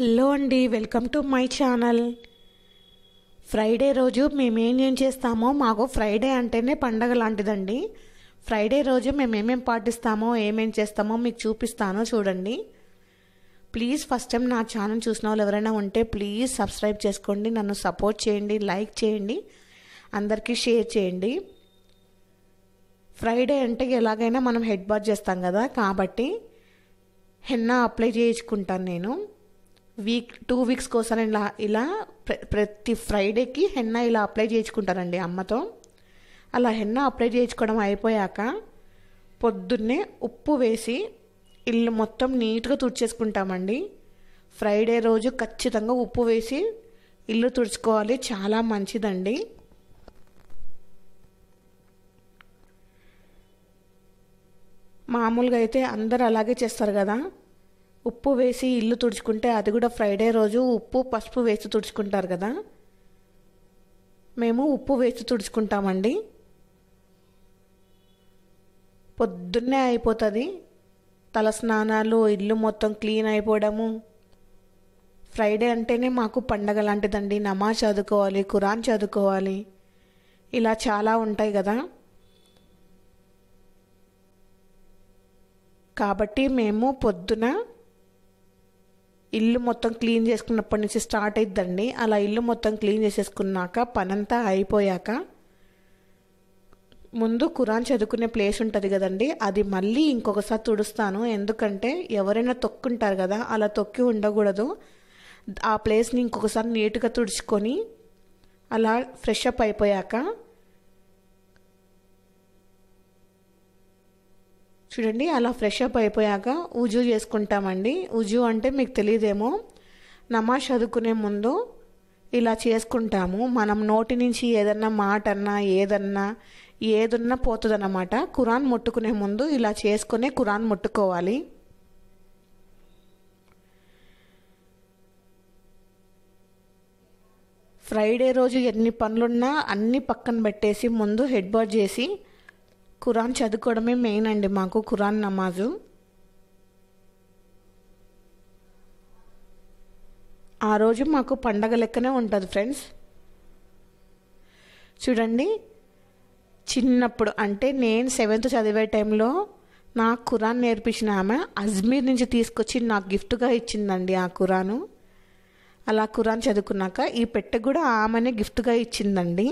hello అండి welcome to my channel Friday రోజు మేము ఏం చేస్తామో మాకు ఫ్రైడే అంటేనే పండగ లాంటిదండి ఫ్రైడే రోజు మేము ఏమేమి పాటిస్తామో ఏమేం చేస్తామో మీకు చూపిస్తానో చూడండి ప్లీజ్ ఫస్ట్ టైం నా ఛానల్ చూసిన వాళ్ళు ఎవరైనా ఉంటే ప్లీజ్ సబ్స్క్రైబ్ చేసుకోండి నన్ను సపోర్ట్ చేయండి లైక్ చేయండి అందరికీ షేర్ చేయండి ఫ్రైడే అంటే ఎలాగైనా మనం హెడ్ బాత్ చేస్తాం కదా కాబట్టి హెన్నా అప్లై చేయించుకుంటాను నేను వీక్ టూ వీక్స్ కోసం ఇలా ఇలా ప్రతి ఫ్రైడేకి హెన్న ఇలా అప్లై చేయించుకుంటారండి అమ్మతో అలా హెన్న అప్లై చేయించుకోవడం అయిపోయాక పొద్దున్నే ఉప్పు వేసి ఇల్లు మొత్తం నీట్గా తుడిచేసుకుంటామండి ఫ్రైడే రోజు ఖచ్చితంగా ఉప్పు వేసి ఇల్లు తుడుచుకోవాలి చాలా మంచిదండి మామూలుగా అయితే అందరు అలాగే చేస్తారు కదా ఉప్పు వేసి ఇల్లు తుడుచుకుంటే అది కూడా ఫ్రైడే రోజు ఉప్పు పసుపు వేసి తుడుచుకుంటారు కదా మేము ఉప్పు వేసి తుడుచుకుంటామండి పొద్దున్నే అయిపోతుంది తల స్నానాలు ఇల్లు మొత్తం క్లీన్ అయిపోవడము ఫ్రైడే అంటేనే మాకు పండగ లాంటిదండి నమాజ్ చదువుకోవాలి కురాన్ చదువుకోవాలి ఇలా చాలా ఉంటాయి కదా కాబట్టి మేము పొద్దున ఇల్లు మొత్తం క్లీన్ చేసుకున్నప్పటి నుంచి స్టార్ట్ అయిద్దండి అలా ఇల్లు మొత్తం క్లీన్ చేసేసుకున్నాక పనంతా అయిపోయాక ముందు కురాన్ చదువుకునే ప్లేస్ ఉంటుంది కదండి అది మళ్ళీ ఇంకొకసారి తుడుస్తాను ఎందుకంటే ఎవరైనా తొక్కుంటారు కదా అలా తొక్కి ఉండకూడదు ఆ ప్లేస్ని ఇంకొకసారి నీట్గా తుడుచుకొని అలా ఫ్రెష్ అప్ అయిపోయాక చూడండి అలా ఫ్రెష్ అప్ అయిపోయాక ఉజు చేసుకుంటామండి ఉజు అంటే మీకు తెలియదేమో నమాజ్ చదువుకునే ముందు ఇలా చేసుకుంటాము మనం నోటి నుంచి ఏదన్నా మాట అన్నా ఏదన్నా ఏదున్నా పోతుందన్నమాట కురాన్ ముట్టుకునే ముందు ఇలా చేసుకునే కురాన్ ముట్టుకోవాలి ఫ్రైడే రోజు ఎన్ని పనులున్నా అన్ని పక్కన పెట్టేసి ముందు హెడ్ బాత్ చేసి ఖురాన్ చదువుకోవడమే మెయిన్ అండి మాకు ఖురాన్ నమాజు ఆ రోజు మాకు పండగ లెక్కనే ఉంటుంది ఫ్రెండ్స్ చూడండి చిన్నప్పుడు అంటే నేను సెవెంత్ చదివే టైంలో నాకు ఖురాన్ నేర్పించిన ఆమె అజ్మీర్ నుంచి తీసుకొచ్చి నాకు గిఫ్ట్గా ఇచ్చిందండి ఆ ఖురాను అలా ఖురాన్ చదువుకున్నాక ఈ పెట్టె కూడా ఆమెనే గిఫ్ట్గా ఇచ్చిందండి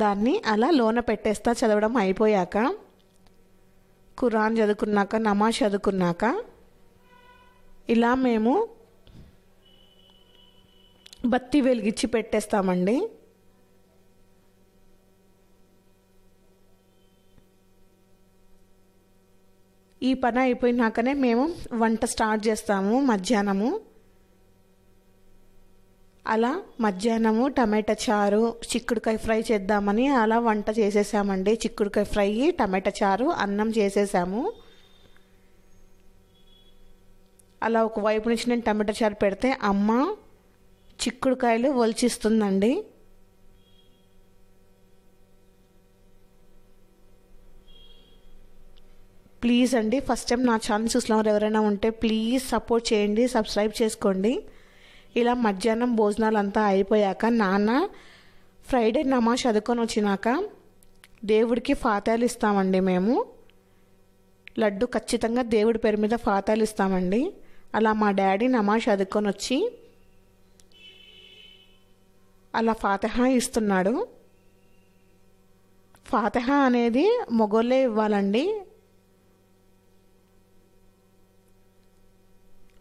దాన్ని అలా లోన పెట్టేస్తా చదవడం అయిపోయాక ఖురాన్ చదువుకున్నాక నమాజ్ చదువుకున్నాక ఇలా మేము బత్తి వెలిగించి పెట్టేస్తామండి ఈ పని అయిపోయినాకనే మేము వంట స్టార్ట్ చేస్తాము మధ్యాహ్నము అలా మధ్యాహ్నము టమాటా చారు చిక్కుడుకాయ ఫ్రై చేద్దామని అలా వంట చేసేసామండి చిక్కుడుకాయ ఫ్రై టమాటా చారు అన్నం చేసేసాము అలా ఒక వైపు నుంచి నేను టమాటా చారు పెడితే అమ్మ చిక్కుడుకాయలు ఒలిచిస్తుందండి ప్లీజ్ అండి ఫస్ట్ టైం నా ఛానల్ చూసిన ఎవరైనా ఉంటే ప్లీజ్ సపోర్ట్ చేయండి సబ్స్క్రైబ్ చేసుకోండి ఇలా మధ్యాహ్నం భోజనాలు అంతా అయిపోయాక నాన్న ఫ్రైడే నమాజ్ చదువుకొని వచ్చినాక దేవుడికి ఫాతాలు ఇస్తామండి మేము లడ్డు ఖచ్చితంగా దేవుడి పేరు మీద ఫాతాలు ఇస్తామండి అలా మా డాడీ నమాజ్ చదువుకొని వచ్చి అలా ఫాతహ ఇస్తున్నాడు ఫాతహ అనేది మొగోళ్ళే ఇవ్వాలండి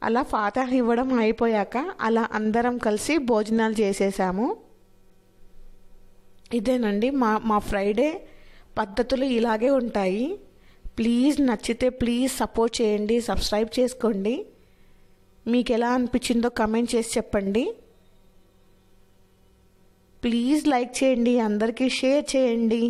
అలా ఫాతహ ఇవ్వడం అయిపోయాక అలా అందరం కలిసి భోజనాలు చేసేసాము ఇదేనండి మా మా ఫ్రైడే పద్ధతులు ఇలాగే ఉంటాయి ప్లీజ్ నచ్చితే ప్లీజ్ సపోర్ట్ చేయండి సబ్స్క్రైబ్ చేసుకోండి మీకు ఎలా అనిపించిందో కమెంట్ చేసి చెప్పండి ప్లీజ్ లైక్ చేయండి అందరికీ షేర్ చేయండి